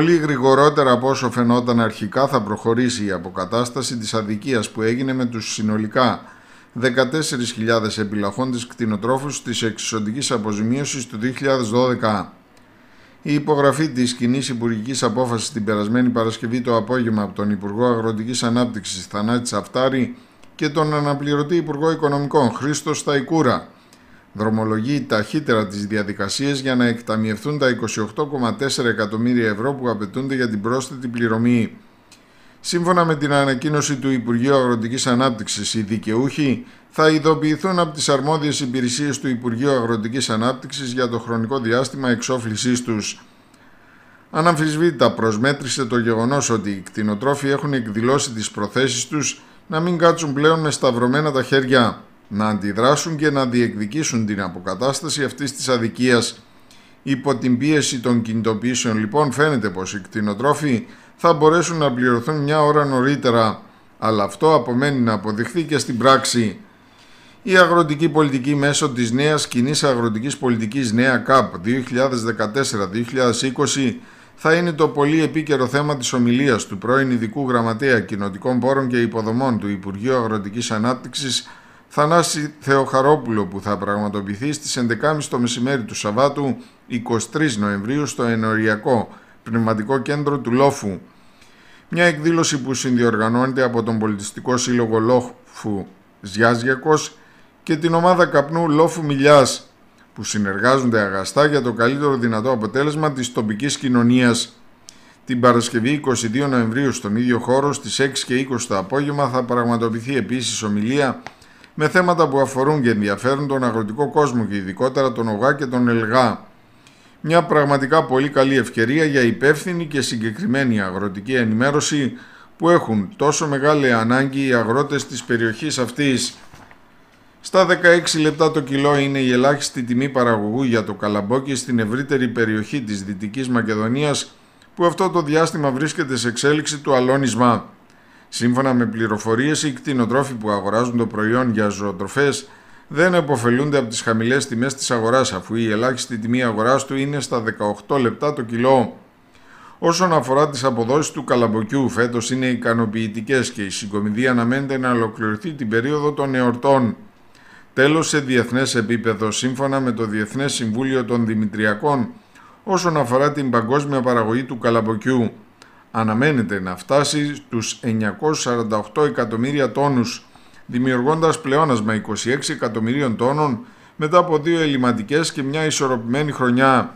πολύ γρηγορότερα από όσο φαινόταν αρχικά θα προχωρήσει η αποκατάσταση της αδικίας που έγινε με τους συνολικά 14.000 επιλαχόντες κτηνοτρόφους της εξισοντικής αποζημίωσης του 2012. Η υπογραφή της κοινής υπουργικής απόφασης την περασμένη Παρασκευή το απόγευμα από τον Υπουργό Αγροτικής Ανάπτυξης Θανάτη Αφτάρη και τον αναπληρωτή Υπουργό Οικονομικών Χρήστο Σταϊκούρα δρομολογεί ταχύτερα τις διαδικασίες για να εκταμιευθούν τα 28,4 εκατομμύρια ευρώ που απαιτούνται για την πρόσθετη πληρωμή. Σύμφωνα με την ανακοίνωση του Υπουργείου Αγροτικής Ανάπτυξης, οι δικαιούχοι θα ειδοποιηθούν από τις αρμόδιες υπηρεσίες του Υπουργείου Αγροτικής Ανάπτυξης για το χρονικό διάστημα εξόφλησής τους. Αναμφισβήτητα προσμέτρησε το γεγονός ότι οι κτηνοτρόφοι έχουν εκδηλώσει τις προθέσεις τους να μην κάτσουν πλέον με σταυρωμένα τα χέρια να αντιδράσουν και να διεκδικήσουν την αποκατάσταση αυτής της αδικίας υπό την πίεση των κινητοποιήσεων. Λοιπόν φαίνεται πως οι κτηνοτρόφοι θα μπορέσουν να πληρωθούν μια ώρα νωρίτερα αλλά αυτό απομένει να αποδειχθεί και στην πράξη. Η αγροτική πολιτική μέσω της νέας κοινής αγροτικής πολιτικής νέα ΚΑΠ 2014-2020 θα είναι το πολύ επίκαιρο θέμα της ομιλίας του πρώην Ειδικού Γραμματέα Κοινοτικών Πόρων και Υποδομών του Υπουργείου Αγροτικής Ανάπτυξης Θανάση Θεοχαρόπουλο που θα πραγματοποιηθεί στις 11.30 το μεσημέρι του Σαββάτου 23 Νοεμβρίου στο Ενοριακό Πνευματικό Κέντρο του Λόφου. Μια εκδήλωση που συνδιοργανώνεται από τον Πολιτιστικό Σύλλογο Λόφου Ζιάζιακος και την ομάδα καπνού Λόφου Μιλιάς που συνεργάζονται αγαστά για το καλύτερο δυνατό αποτέλεσμα της τοπικής κοινωνίας. Την Παρασκευή 22 Νοεμβρίου στον ίδιο χώρο στις 6 και 20 το απόγευμα θα πραγματοποιηθεί επίσης ομιλία με θέματα που αφορούν και ενδιαφέρουν τον αγροτικό κόσμο και ειδικότερα τον ΟΓΑ και τον ΕΛΓΑ. Μια πραγματικά πολύ καλή ευκαιρία για υπεύθυνη και συγκεκριμένη αγροτική ενημέρωση που έχουν τόσο μεγάλη ανάγκη οι αγρότες της περιοχής αυτής. Στα 16 λεπτά το κιλό είναι η ελάχιστη τιμή παραγωγού για το καλαμπόκι στην ευρύτερη περιοχή της Δυτικής Μακεδονίας που αυτό το διάστημα βρίσκεται σε εξέλιξη του αλώνισμα. Σύμφωνα με πληροφορίες, οι κτηνοτρόφοι που αγοράζουν το προϊόν για ζωοτροφές δεν αποφελούνται από τις χαμηλές τιμές της αγοράς, αφού η ελάχιστη τιμή αγοράς του είναι στα 18 λεπτά το κιλό. Όσον αφορά τις αποδόσεις του καλαμποκιού, φέτος είναι ικανοποιητικές και η συγκομιδή αναμένεται να ολοκληρωθεί την περίοδο των εορτών. Τέλος σε διεθνές επίπεδο, σύμφωνα με το διεθνές Συμβούλιο των Δημητριακών, όσον αφορά την παγκόσμια παραγωγή του καλαμποκιού, αναμένεται να φτάσει στους 948 εκατομμύρια τόνους, δημιουργώντας πλεόνασμα 26 εκατομμυρίων τόνων μετά από δύο ελληματικές και μια ισορροπημένη χρονιά.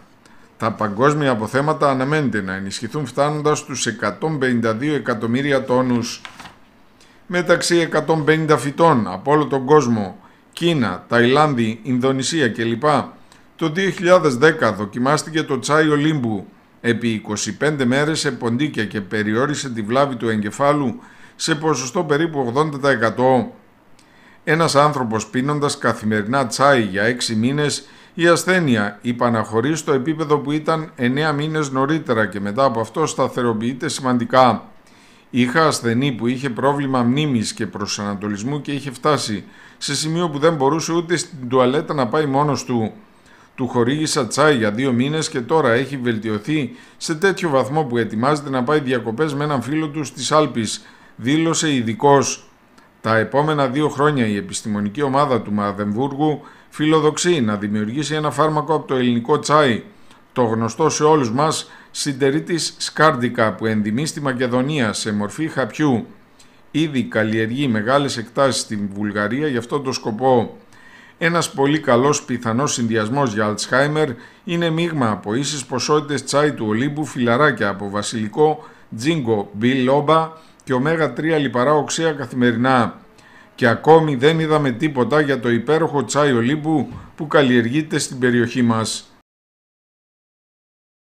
Τα παγκόσμια αποθέματα αναμένεται να ενισχυθούν φτάνοντας στους 152 εκατομμύρια τόνους. Μεταξύ 150 φυτών από όλο τον κόσμο, Κίνα, Ταϊλάνδη, Ινδονησία κλπ. Το 2010 δοκιμάστηκε το τσάι Ολύμπου, επί 25 μέρες σε ποντίκια και περιόρισε τη βλάβη του εγκεφάλου σε ποσοστό περίπου 80%. Ένας άνθρωπος πίνοντας καθημερινά τσάι για 6 μήνες η ασθένεια υπαναχωρεί στο επίπεδο που ήταν 9 μήνες νωρίτερα και μετά από αυτό σταθεροποιείται σημαντικά. Είχα ασθενή που είχε πρόβλημα μνήμης και προσανατολισμού και είχε φτάσει σε σημείο που δεν μπορούσε ούτε στην τουαλέτα να πάει μόνος του. Του χορήγησα τσάι για δύο μήνες και τώρα έχει βελτιωθεί σε τέτοιο βαθμό που ετοιμάζεται να πάει διακοπές με έναν φίλο του στις Άλπε, δήλωσε ειδικός. Τα επόμενα δύο χρόνια η επιστημονική ομάδα του Μαδεμβούργου φιλοδοξεί να δημιουργήσει ένα φάρμακο από το ελληνικό τσάι. Το γνωστό σε όλους μας συντερίτης Σκάρντικα που ενδυμεί στη Μακεδονία σε μορφή χαπιού. Ήδη καλλιεργεί μεγάλες εκτάσεις στην Βουλγαρία για αυτό το σκοπό ένας πολύ καλός πιθανός συνδυασμός για Αλτσχάιμερ είναι μείγμα από ίσες ποσότητες τσάι του Ολύμπου, φιλαράκια από βασιλικό, τζίγκο, λόμπα και ωμέγα 3 λιπαρά οξέα καθημερινά. Και ακόμη δεν είδαμε τίποτα για το υπέροχο τσάι Ολύμπου που καλλιεργείται στην περιοχή μας.